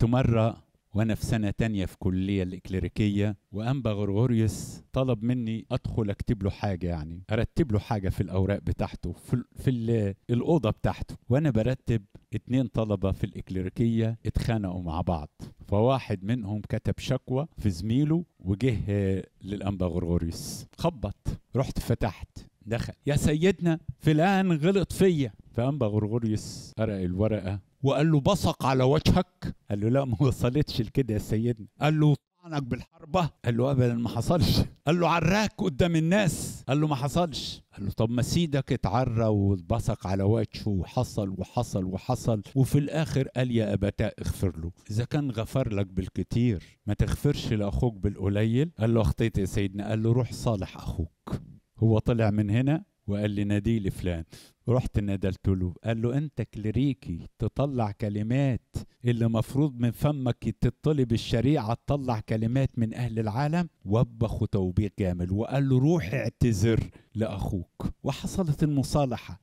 كنت مرة وأنا في سنة تانية في كلية الإكليريكية وأنبا غرغوريوس طلب مني أدخل أكتب له حاجة يعني أرتب له حاجة في الأوراق بتاعته في, في الأوضة بتاعته وأنا برتب اتنين طلبة في الإكليريكية اتخانقوا مع بعض فواحد منهم كتب شكوى في زميله وجه للأنبا غرغوريوس خبط رحت فتحت دخل يا سيدنا فلان غلط فيا فأنبى غرغوريوس قرأ الورقة وقال له بصق على وجهك قال له لا ما وصلتش لكده يا سيدنا قال له طعنك بالحربة قال له أبدا ما حصلش قال له عراك قدام الناس قال له ما حصلش قال له طب ما سيدك اتعرى واتبصق على وجهه وحصل وحصل وحصل وفي الاخر قال يا ابتاء اغفر له اذا كان غفر لك بالكتير ما تغفرش لاخوك بالقليل قال له اخطيت يا سيدنا قال له روح صالح اخوك هو طلع من هنا وقال لي لي لفلان رحت نادلت له قال له انت كليريكي تطلع كلمات اللي مفروض من فمك تطلب الشريعه تطلع كلمات من اهل العالم وبخه توبيخ جامل وقال له روح اعتذر لاخوك وحصلت المصالحه